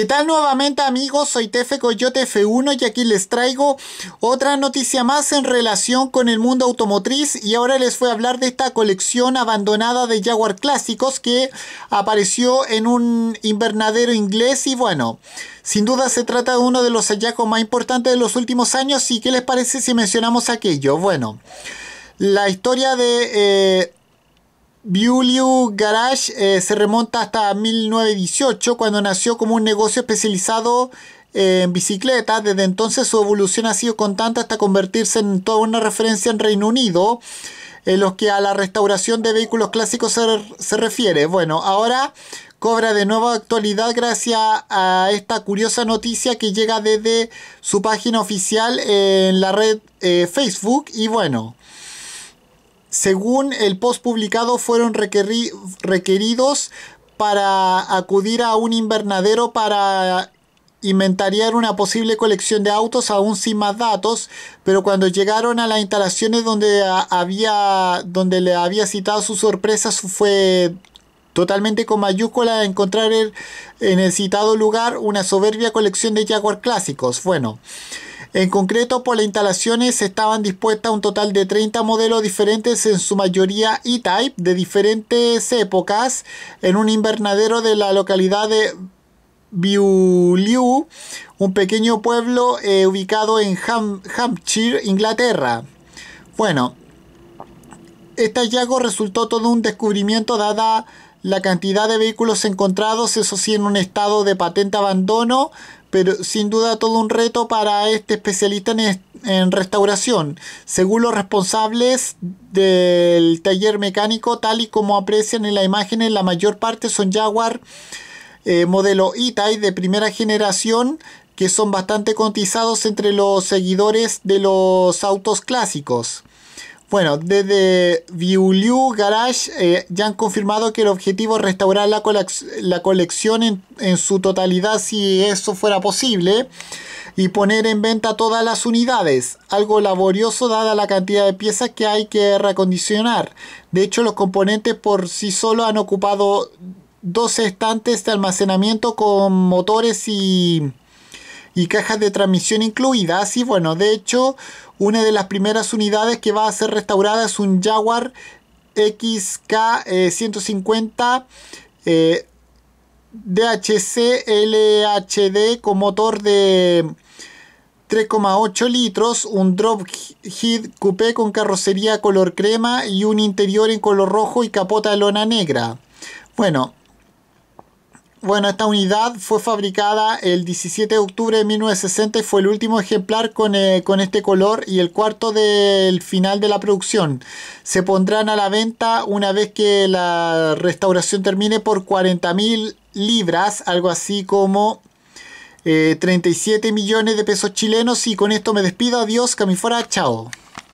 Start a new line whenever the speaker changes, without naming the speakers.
¿Qué tal nuevamente amigos? Soy Tefe Coyote F1 y aquí les traigo otra noticia más en relación con el mundo automotriz y ahora les voy a hablar de esta colección abandonada de Jaguar clásicos que apareció en un invernadero inglés y bueno, sin duda se trata de uno de los hallazgos más importantes de los últimos años y ¿qué les parece si mencionamos aquello? Bueno, la historia de... Eh, Beaulieu Garage eh, se remonta hasta 1918, cuando nació como un negocio especializado eh, en bicicletas. Desde entonces su evolución ha sido constante hasta convertirse en toda una referencia en Reino Unido, en los que a la restauración de vehículos clásicos se, refiere. Bueno, ahora cobra de nueva actualidad gracias a esta curiosa noticia que llega desde su página oficial en la red eh, Facebook. Y bueno, según el post publicado, fueron requeridos para acudir a un invernadero para inventariar una posible colección de autos aún sin más datos, pero cuando llegaron a las instalaciones donde había donde le había citado sus sorpresas, fue totalmente con mayúscula encontrar en el citado lugar una soberbia colección de Jaguar clásicos. Bueno, en concreto, por las instalaciones estaban dispuestas un total de 30 modelos diferentes, en su mayoría E-Type, de diferentes épocas, en un invernadero de la localidad de Beaulieu, un pequeño pueblo eh, ubicado en Hampshire, Inglaterra. Bueno, este hallazgo resultó todo un descubrimiento dada la cantidad de vehículos encontrados, eso sí, en un estado de patente abandono, pero sin duda todo un reto para este especialista en, restauración. Según los responsables del taller mecánico, tal y como aprecian en la imagen, la mayor parte son Jaguar eh, modelo modelo type de primera generación que son bastante cotizados entre los seguidores de los autos clásicos. Bueno, desde Viuliu Garage eh, ya han confirmado que el objetivo es restaurar la, colección en, su totalidad si eso fuera posible y poner en venta todas las unidades, algo laborioso dada la cantidad de piezas que hay que recondicionar. De hecho, los componentes por sí solo han ocupado dos estantes de almacenamiento con motores y y cajas de transmisión incluidas. Y bueno, de hecho, una de las primeras unidades que va a ser restaurada es un Jaguar XK150 DHC LHD con motor de 3,8 litros, un drop Heat coupé con carrocería color crema y un interior en color rojo y capota de lona negra. Bueno, bueno, esta unidad fue fabricada el 17 de octubre de 1960 y fue el último ejemplar eh, con, este color y el cuarto del final de la producción. Se pondrán a la venta una vez que la restauración termine por 40.000 libras, algo así como 37 eh, millones de pesos chilenos. Y con esto me despido. Adiós, Camifora. Chao.